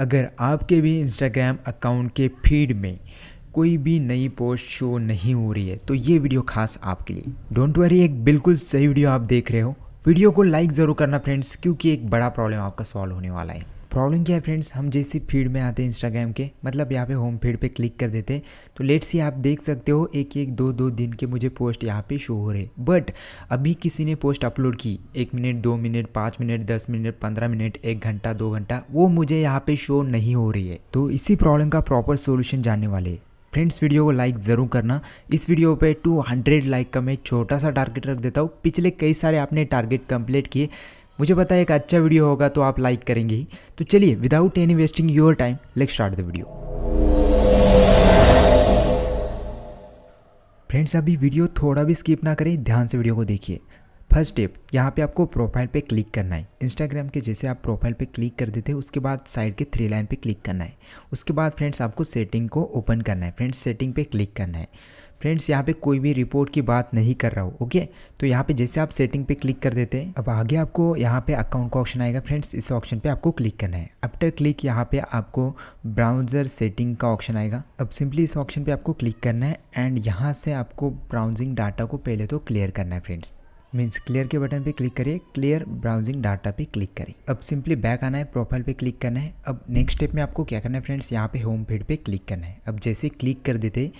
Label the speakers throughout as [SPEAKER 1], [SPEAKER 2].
[SPEAKER 1] अगर आपके भी इंस्टाग्राम अकाउंट के फीड में कोई भी नई पोस्ट शो नहीं हो रही है तो ये वीडियो खास आपके लिए डोंट वरी एक बिल्कुल सही वीडियो आप देख रहे हो वीडियो को लाइक ज़रूर करना फ्रेंड्स क्योंकि एक बड़ा प्रॉब्लम आपका सॉल्व होने वाला है प्रॉब्लम क्या है फ्रेंड्स हम जैसे फीड में आते हैं इंस्टाग्राम के मतलब यहाँ पे होम फीड पे क्लिक कर देते हैं तो लेट सी आप देख सकते हो एक एक दो दो दिन के मुझे पोस्ट यहाँ पे शो हो रहे बट अभी किसी ने पोस्ट अपलोड की एक मिनट दो मिनट पाँच मिनट दस मिनट पंद्रह मिनट एक घंटा दो घंटा वो मुझे यहाँ पे शो नहीं हो रही है तो इसी प्रॉब्लम का प्रॉपर सोल्यूशन जानने वाले फ्रेंड्स वीडियो को लाइक ज़रूर करना इस वीडियो पे 200 लाइक का मैं छोटा सा टारगेट रख देता हूँ पिछले कई सारे आपने टारगेट कंप्लीट किए मुझे पता है एक अच्छा वीडियो होगा तो आप लाइक करेंगे ही तो चलिए without any wasting your time let start the video friends अभी वीडियो थोड़ा भी स्किप ना करें ध्यान से वीडियो को देखिए फर्स्ट स्टेप यहाँ पे आपको प्रोफाइल पे क्लिक करना है इंस्टाग्राम के जैसे आप प्रोफाइल पे क्लिक कर देते हैं उसके बाद साइड के थ्री लाइन पे क्लिक करना है उसके बाद फ्रेंड्स आपको सेटिंग को ओपन करना है फ्रेंड्स सेटिंग पे क्लिक करना है फ्रेंड्स यहाँ पे कोई भी रिपोर्ट की बात नहीं कर रहा हूँ ओके तो यहाँ पे जैसे आप सेटिंग पे क्लिक कर देते हैं अब आगे आपको यहाँ पे अकाउंट का ऑप्शन आएगा फ्रेंड्स इस ऑप्शन पे आपको क्लिक करना है आफ्टर क्लिक यहाँ पे आपको ब्राउजर सेटिंग का ऑप्शन आएगा अब सिंपली इस ऑप्शन पर आपको क्लिक करना है एंड यहाँ से आपको ब्राउजिंग डाटा को पहले तो क्लियर करना है फ्रेंड्स मीन्स क्लियर के बटन पे क्लिक करिए क्लियर ब्राउजिंग डाटा पे क्लिक करें अब सिंपली बैक आना है प्रोफाइल पे क्लिक करना है अब नेक्स्ट स्टेप में आपको क्या करना है फ्रेंड्स यहाँ पे होम फीड पे क्लिक करना है अब जैसे क्लिक कर देते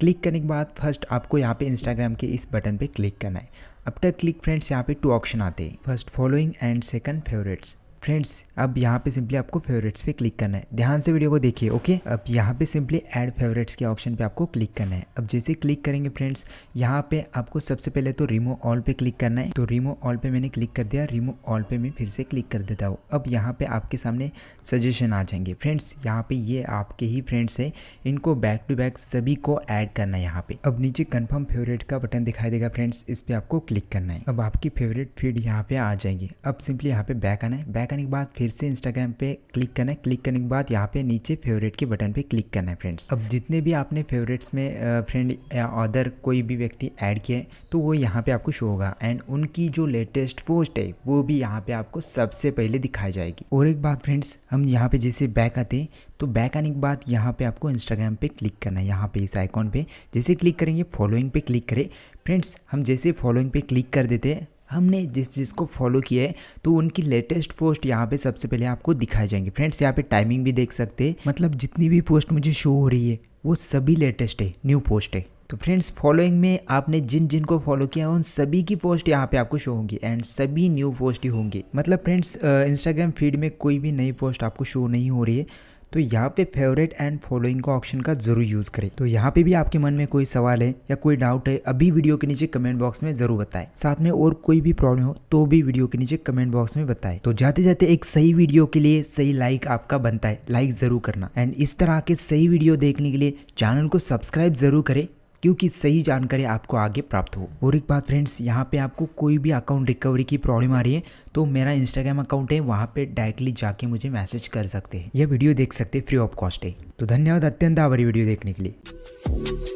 [SPEAKER 1] क्लिक करने के बाद फर्स्ट आपको यहाँ पे इंस्टाग्राम के इस बटन पे क्लिक करना है अब तक क्लिक फ्रेंड्स यहाँ पे टू ऑप्शन आते हैं first following and second favourites friends अब यहाँ पे सिंपली आपको फेवरेट्स पे क्लिक करना है ध्यान से वीडियो को देखिए ओके अब यहाँ पे सिंपली ऐड फेवरेट्स के ऑप्शन पे आपको क्लिक करना है अब जैसे क्लिक करेंगे फ्रेंड्स यहाँ पे आपको सबसे पहले तो रिमो ऑल पे क्लिक करना है तो रिमो ऑल पे मैंने क्लिक कर दिया रिमो ऑल पे मैं फिर से क्लिक कर देता हूँ अब यहाँ पे आपके सामने सजेशन आ जाएंगे फ्रेंड्स यहाँ पे ये आपके ही फ्रेंड्स हैं इनको बैक टू बैक सभी को ऐड करना है यहाँ पे अब नीचे कन्फर्म फेवरेट का बटन दिखाई देगा फ्रेंड्स इस पर आपको क्लिक करना है अब आपकी फेवरेट फीड यहाँ पे आ जाएंगे अब सिंपली यहाँ पे बैक आना है बैक करने के बाद फिर से इंस्टाग्राम पे क्लिक करना है क्लिक करने के बाद यहाँ पे नीचे फेवरेट के बटन पे क्लिक करना है फ्रेंड्स अब जितने भी आपने फेवरेट्स में फ्रेंड या अदर कोई भी व्यक्ति ऐड किए तो वो यहाँ पे आपको शो होगा एंड उनकी जो लेटेस्ट पोस्ट है वो भी यहाँ पे आपको सबसे पहले दिखाई जाएगी और एक बात फ्रेंड्स हम यहाँ पे जैसे बैक आते तो बैक आने के बाद यहाँ पे आपको इंस्टाग्राम पे क्लिक करना है यहाँ पे इस आइकॉन पे जैसे क्लिक करेंगे फॉलोइंग पे क्लिक करें फ्रेंड्स हम जैसे फॉलोइंग पे क्लिक कर देते हैं हमने जिस चीज़ को फॉलो किया है तो उनकी लेटेस्ट पोस्ट यहाँ पे सबसे पहले आपको दिखाई जाएंगे फ्रेंड्स यहाँ पे टाइमिंग भी देख सकते हैं मतलब जितनी भी पोस्ट मुझे शो हो रही है वो सभी लेटेस्ट है न्यू पोस्ट है तो फ्रेंड्स फॉलोइंग में आपने जिन जिन को फॉलो किया उन सभी की पोस्ट यहाँ पे आपको शो होंगी एंड सभी न्यू पोस्ट ही होंगी मतलब फ्रेंड्स इंस्टाग्राम फीड में कोई भी नई पोस्ट आपको शो नहीं हो रही है तो यहाँ पे फेवरेट एंड फॉलोइंग का ऑप्शन का जरूर यूज़ करें तो यहाँ पे भी आपके मन में कोई सवाल है या कोई डाउट है अभी वीडियो के नीचे कमेंट बॉक्स में जरूर बताएं साथ में और कोई भी प्रॉब्लम हो तो भी वीडियो के नीचे कमेंट बॉक्स में बताएं तो जाते जाते एक सही वीडियो के लिए सही लाइक आपका बनता है लाइक जरूर करना एंड इस तरह के सही वीडियो देखने के लिए चैनल को सब्सक्राइब जरूर करें क्योंकि सही जानकारी आपको आगे प्राप्त हो और एक बात फ्रेंड्स यहाँ पे आपको कोई भी अकाउंट रिकवरी की प्रॉब्लम आ रही है तो मेरा इंस्टाग्राम अकाउंट है वहाँ पे डायरेक्टली जाके मुझे मैसेज कर सकते हैं यह वीडियो देख सकते फ्री ऑफ कॉस्ट है तो धन्यवाद अत्यंत आभारी वीडियो देखने के लिए